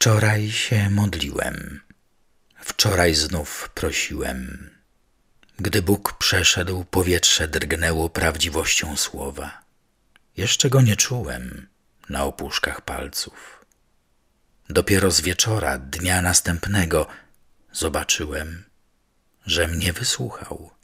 Wczoraj się modliłem, wczoraj znów prosiłem. Gdy Bóg przeszedł, powietrze drgnęło prawdziwością słowa. Jeszcze go nie czułem na opuszkach palców. Dopiero z wieczora dnia następnego zobaczyłem, że mnie wysłuchał.